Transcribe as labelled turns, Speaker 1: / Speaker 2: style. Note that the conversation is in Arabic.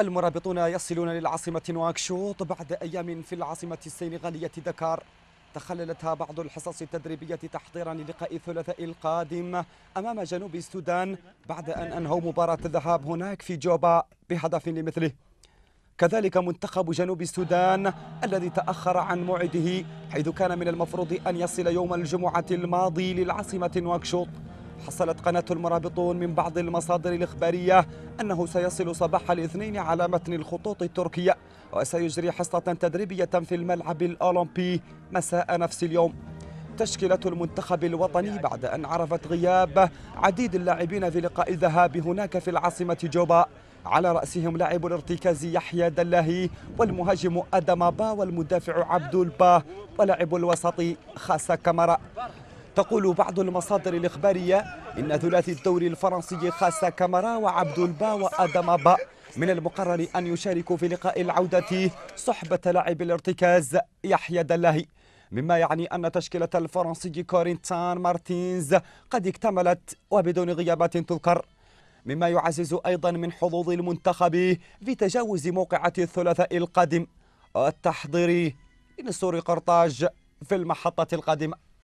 Speaker 1: المرابطون يصلون للعاصمة نواكشوط بعد أيام في العاصمة السنغالية دكار تخللتها بعض الحصص التدريبية تحضيرا للقاء الثلاثاء القادم أمام جنوب السودان بعد أن أنهوا مباراة الذهاب هناك في جوبا بهدف لمثله كذلك منتخب جنوب السودان الذي تأخر عن موعده حيث كان من المفروض أن يصل يوم الجمعة الماضي للعاصمة نواكشوط حصلت قناة المرابطون من بعض المصادر الإخبارية أنه سيصل صباح الاثنين على متن الخطوط التركية وسيجري حصة تدريبية في الملعب الأولمبي مساء نفس اليوم تشكيلة المنتخب الوطني بعد أن عرفت غياب عديد اللاعبين في لقاء الذهاب هناك في العاصمة جوبا على رأسهم لاعب الارتكاز يحيى دلاهي والمهاجم أدم با والمدافع عبد البا ولاعب الوسط خاسا كمرة تقول بعض المصادر الإخبارية إن ثلاثي الدوري الفرنسي خاس كامارا وعبد البا وأدم با من المقرر أن يشاركوا في لقاء العودة صحبة لاعب الارتكاز يحيى دلاهي مما يعني أن تشكيلة الفرنسي كورينتان مارتينز قد اكتملت وبدون غيابات تذكر مما يعزز أيضا من حظوظ المنتخب في تجاوز موقعة الثلاثاء القادم التحضيري لنسور قرطاج في المحطة القادمة